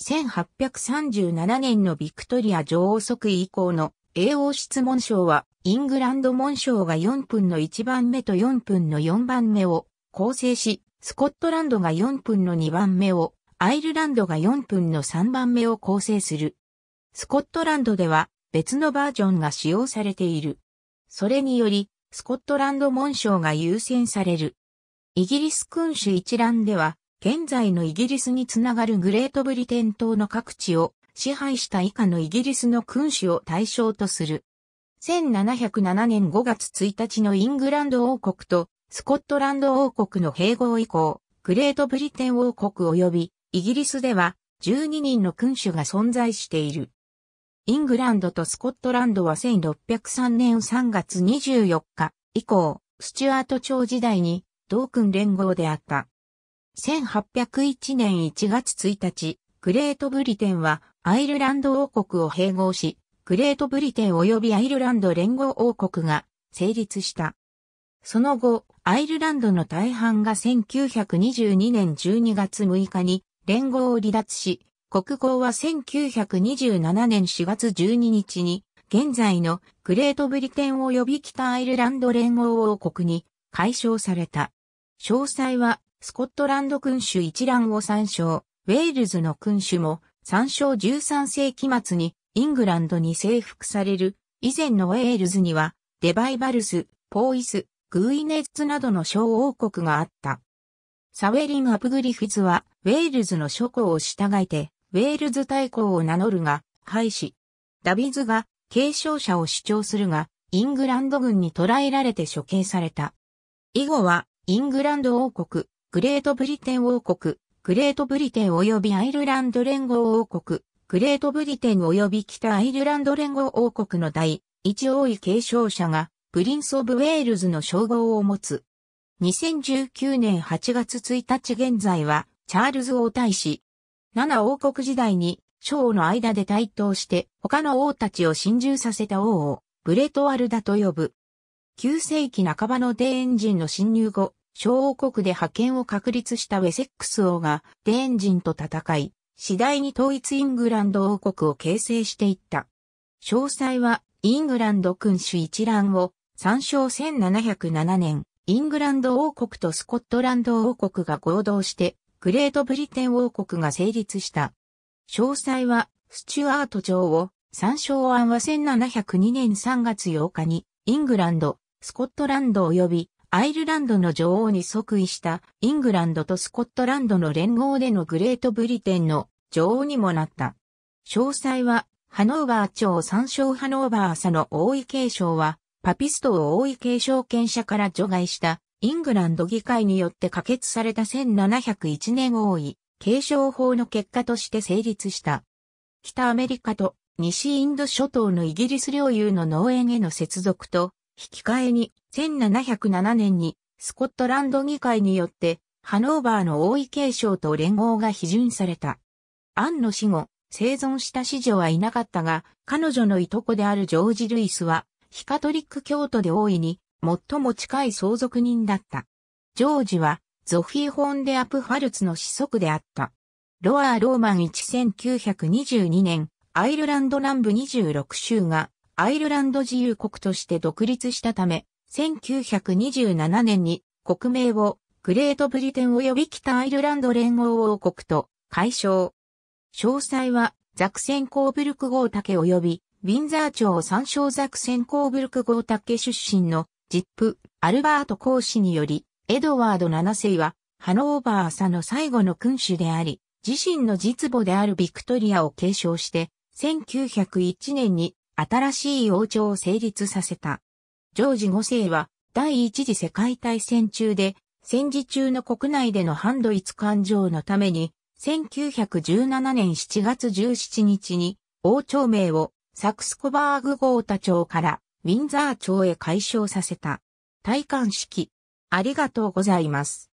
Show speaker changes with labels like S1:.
S1: 1837年のビクトリア女王即位以降の英王質問賞は、イングランド紋章が4分の1番目と4分の4番目を構成し、スコットランドが4分の2番目を、アイルランドが4分の3番目を構成する。スコットランドでは別のバージョンが使用されている。それにより、スコットランド紋章が優先される。イギリス君主一覧では、現在のイギリスにつながるグレートブリテン島の各地を支配した以下のイギリスの君主を対象とする。1707年5月1日のイングランド王国とスコットランド王国の併合以降、グレートブリテン王国及びイギリスでは12人の君主が存在している。イングランドとスコットランドは1603年3月24日以降、スチュアート朝時代に同君連合であった。1801年1月1日、グレートブリテンはアイルランド王国を併合し、グレートブリテン及びアイルランド連合王国が成立した。その後、アイルランドの大半が1922年12月6日に連合を離脱し、国交は1927年4月12日に、現在のグレートブリテン及び北アイルランド連合王国に解消された。詳細はスコットランド君主一覧を参照、ウェールズの君主も参照13世紀末にイングランドに征服される、以前のウェールズには、デバイバルス、ポーイス、グーイネッツなどの小王国があった。サウェリン・アプグリフィズは、ウェールズの諸侯を従えて、ウェールズ大公を名乗るが、廃止。ダビズが継承者を主張するが、イングランド軍に捕らえられて処刑された。以後は、イングランド王国、グレートブリテン王国、グレートブリテン及びアイルランド連合王国、グレートブリテン及び北アイルランド連合王国の第一王位継承者が、プリンス・オブ・ウェールズの称号を持つ。2019年8月1日現在は、チャールズ王大使。7王国時代に、将の間で対等して、他の王たちを侵入させた王を、ブレトワルダと呼ぶ。9世紀半ばのデーン人の侵入後、小王国で覇権を確立したウェセックス王がデーン人と戦い、次第に統一イングランド王国を形成していった。詳細はイングランド君主一覧を参照1707年、イングランド王国とスコットランド王国が合同して、グレートブリテン王国が成立した。詳細は、スチュアート城を、参照案は1702年3月8日に、イングランド、スコットランド及びアイルランドの女王に即位したイングランドとスコットランドの連合でのグレートブリテンの女王にもなった。詳細は、ハノーバー朝参照ハノーバー朝の王位継承は、パピストを王位継承権者から除外したイングランド議会によって可決された1701年王位継承法の結果として成立した。北アメリカと西インド諸島のイギリス領有の農園への接続と引き換えに1707年にスコットランド議会によってハノーバーの王位継承と連合が批准された。アンの死後、生存した子女はいなかったが、彼女のいとこであるジョージ・ルイスは、ヒカトリック教徒で大いに、最も近い相続人だった。ジョージは、ゾフィー・ホンデ・アプファルツの子息であった。ロアローマン1922年、アイルランド南部26州がアイルランド自由国として独立したため、1927年に国名をグレートブリテン及び北アイルランド連合王国と解消。詳細はザクセンコーブルク号竹及びウィンザー町参照ザクセンコーブルク号竹出身のジップ、アルバート公使により、エドワード7世はハノーバー朝の最後の君主であり、自身の実母であるビクトリアを継承して、1901年に新しい王朝を成立させた。ジョージ5世は第一次世界大戦中で戦時中の国内での反ドイツ感情のために1917年7月17日に王朝名をサクスコバーグ豪太町からウィンザー町へ改称させた。戴冠式。ありがとうございます。